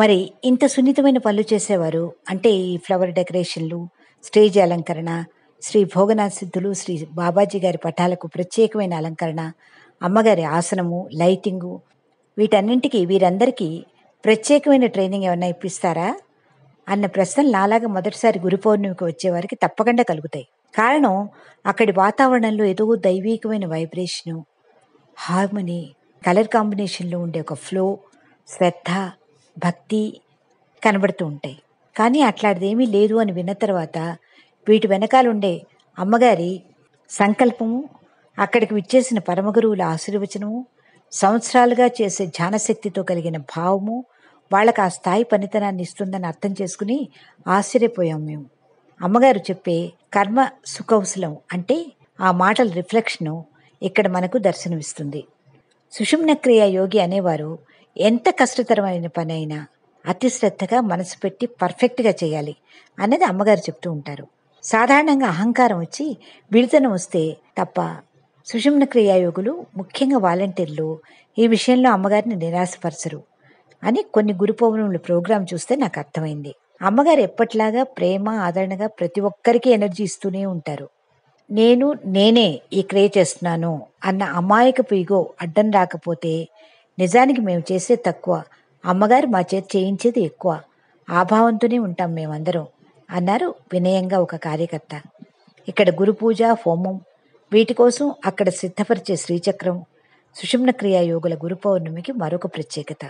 మరి ఇంత సున్నితమైన పనులు చేసేవారు అంటే ఈ ఫ్లవర్ డెకరేషన్లు స్టేజ్ అలంకరణ శ్రీ భోగనాథ సిద్ధులు శ్రీ బాబాజీ గారి పటాలకు ప్రత్యేకమైన అలంకరణ అమ్మగారి ఆసనము లైటింగు వీటన్నింటికి వీరందరికీ ప్రత్యేకమైన ట్రైనింగ్ ఏమైనా ఇప్పిస్తారా అన్న ప్రశ్నలు నాలాగా మొదటిసారి గురు పౌర్ణమికి వచ్చేవారికి తప్పకుండా కలుగుతాయి కారణం అక్కడి వాతావరణంలో ఏదో దైవీకమైన వైబ్రేషను హార్మనీ కలర్ కాంబినేషన్లో ఉండే ఒక ఫ్లో శ్రద్ధ భక్తి కనబడుతూ ఉంటాయి కానీ అట్లాంటిది ఏమీ లేదు అని విన్న తర్వాత వీటి వెనకాలుండే అమ్మగారి సంకల్పము అక్కడికి విచ్చేసిన పరమగురువుల ఆశీర్వచనము సంవత్సరాలుగా చేసే ధ్యానశక్తితో కలిగిన భావము వాళ్ళకి ఆ స్థాయి పనితనాన్ని ఇస్తుందని అర్థం చేసుకుని ఆశ్చర్యపోయాం మేము అమ్మగారు చెప్పే కర్మ సుఖౌశలం అంటే ఆ మాటల రిఫ్లెక్షను ఇక్కడ మనకు దర్శనమిస్తుంది సుషుమ్నక్రియ యోగి అనేవారు ఎంత కష్టతరమైన పని అయినా అతి శ్రద్ధగా మనసు పెట్టి పర్ఫెక్ట్గా చేయాలి అన్నది అమ్మగారు చెప్తూ ఉంటారు సాధారణంగా అహంకారం వచ్చి విడుదల వస్తే తప్ప సుషుమ్న క్రియాయోగులు ముఖ్యంగా వాలంటీర్లు ఈ విషయంలో అమ్మగారిని నిరాశపరచరు అని కొన్ని గురు పౌర్ణముల ప్రోగ్రాం చూస్తే నాకు అర్థమైంది అమ్మగారు ఎప్పట్లాగా ప్రేమ ఆదరణగా ప్రతి ఒక్కరికి ఎనర్జీ ఇస్తూనే ఉంటారు నేను నేనే ఈ క్రియ చేస్తున్నాను అన్న అమాయకపు ఇగో అడ్డం రాకపోతే నిజానికి మేము చేసే తక్కువ అమ్మగారు మా చేతి చేయించేది ఎక్కువ ఆభావంతోనే ఉంటాం మేమందరం అన్నారు వినయంగా ఒక కార్యకర్త ఇక్కడ గురు పూజ హోమం వీటి కోసం అక్కడ సిద్ధపరిచే శ్రీచక్రం సుషుమ్న క్రియా యోగుల గురు పౌర్ణమికి మరొక ప్రత్యేకత